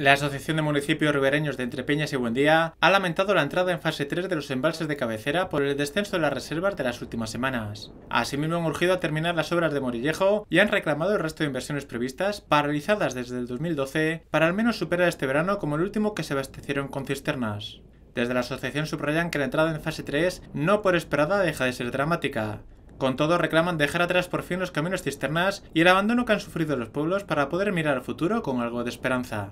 La Asociación de Municipios Ribereños de Entrepeñas y Buendía ha lamentado la entrada en fase 3 de los embalses de cabecera por el descenso de las reservas de las últimas semanas. Asimismo han urgido a terminar las obras de Morillejo y han reclamado el resto de inversiones previstas, paralizadas desde el 2012, para al menos superar este verano como el último que se abastecieron con cisternas. Desde la asociación subrayan que la entrada en fase 3 no por esperada deja de ser dramática. Con todo reclaman dejar atrás por fin los caminos cisternas y el abandono que han sufrido los pueblos para poder mirar al futuro con algo de esperanza.